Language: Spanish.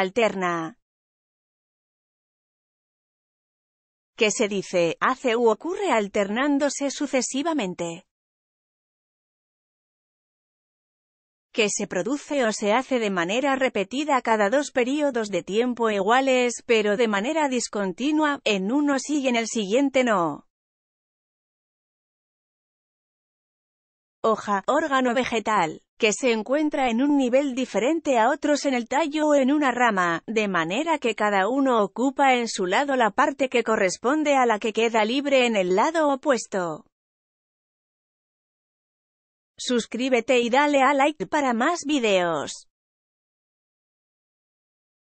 alterna. Que se dice, hace u ocurre alternándose sucesivamente. que se produce o se hace de manera repetida cada dos periodos de tiempo iguales, pero de manera discontinua, en uno sí y en el siguiente no. hoja, órgano vegetal, que se encuentra en un nivel diferente a otros en el tallo o en una rama, de manera que cada uno ocupa en su lado la parte que corresponde a la que queda libre en el lado opuesto. Suscríbete y dale a like para más videos.